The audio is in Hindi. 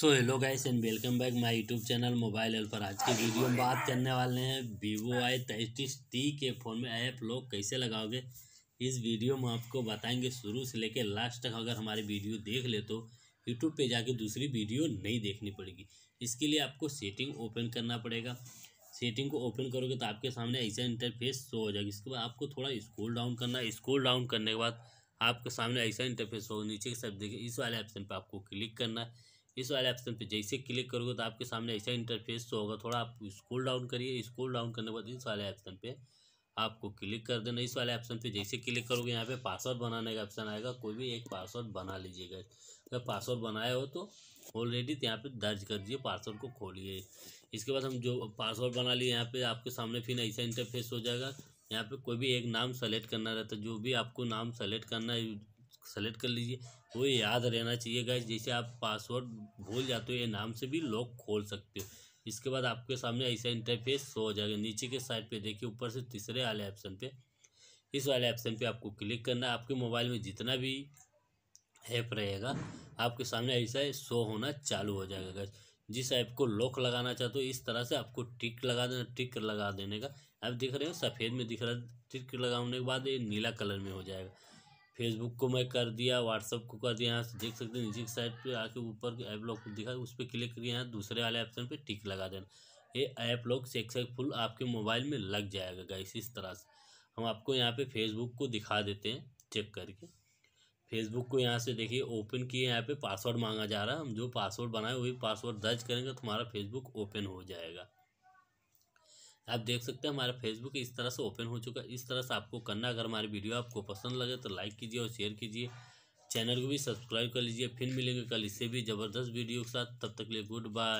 so hello guys and welcome back my YouTube channel mobile L पर आज के वीडियो में बात करने वाले हैं वीवो आई तैतीस टी के फ़ोन में ऐप लोग कैसे लगाओगे इस वीडियो में आपको बताएंगे शुरू से लेकर लास्ट तक अगर हमारी वीडियो देख ले तो यूट्यूब पे जाके दूसरी वीडियो नहीं देखनी पड़ेगी इसके लिए आपको सेटिंग ओपन करना पड़ेगा सेटिंग को ओपन करोगे तो आपके सामने ऐसा इंटरफेस शो हो जाएगा इसके बाद आपको थोड़ा स्कूल डाउन करना स्कूल डाउन करने के बाद आपके सामने ऐसा इंटरफेस हो नीचे के सब देखिए इस वाले ऑप्शन पर आपको क्लिक करना है इस वाले ऑप्शन पे जैसे क्लिक करोगे तो आपके सामने ऐसा इंटरफेस तो होगा थोड़ा आप स्कूल डाउन करिए स्कूल डाउन करने के बाद इस वाले ऑप्शन पे आपको क्लिक कर देना इस वाले ऑप्शन पे जैसे क्लिक करोगे यहाँ पे पासवर्ड बनाने का ऑप्शन आएगा कोई भी एक पासवर्ड बना लीजिएगा अगर पासवर्ड बनाया हो तो ऑलरेडी तो यहाँ पर दर्ज कर दिए पासवर्ड को खोलिए इसके बाद हम जो पासवर्ड बना लिए यहाँ पर आपके सामने फिर ऐसा इंटरफेस हो जाएगा यहाँ पे कोई भी एक नाम सेलेक्ट करना रहता है जो भी आपको नाम सेलेक्ट करना है सेलेक्ट कर लीजिए वो तो याद रहना चाहिए गाइज जैसे आप पासवर्ड भूल जाते हो या नाम से भी लॉक खोल सकते हो इसके बाद आपके सामने ऐसा इंटरफेस शो हो जाएगा नीचे के साइड पे देखिए ऊपर से तीसरे वाले ऑप्शन पे इस वाले ऑप्शन पे आपको क्लिक करना है आपके मोबाइल में जितना भी ऐप रहेगा आपके सामने ऐसा शो होना चालू हो जाएगा गाइज जिस ऐप को लॉक लगाना चाहते हो इस तरह से आपको टिक लगा देना टिक लगा देने का आप देख रहे हो सफ़ेद में दिख रहा है टिक लगाने के बाद ये नीला कलर में हो जाएगा फेसबुक को मैं कर दिया व्हाट्सअप को कर दिया यहाँ से देख सकते हैं नीचे की साइड पे आके ऊपर ऐप लॉक दिखा उस पर क्लिक करिए यहाँ दूसरे वाले ऑप्शन पे टिक लगा देना ये ऐप लॉक सक्सेसफुल आपके मोबाइल में लग जाएगा गाइस इस तरह से हम आपको यहाँ पे फेसबुक को दिखा देते हैं चेक करके फेसबुक को यहाँ से देखिए ओपन किए यहाँ पर पासवर्ड मांगा जा रहा है हम जो पासवर्ड बनाए वही पासवर्ड दर्ज करेंगे तो हमारा फेसबुक ओपन हो जाएगा आप देख सकते हैं हमारा फेसबुक इस तरह से ओपन हो चुका है इस तरह से आपको करना अगर हमारी वीडियो आपको पसंद लगे तो लाइक कीजिए और शेयर कीजिए चैनल को भी सब्सक्राइब कर लीजिए फिर मिलेंगे कल इससे भी ज़बरदस्त वीडियो के साथ तब तक लिए गुड बाय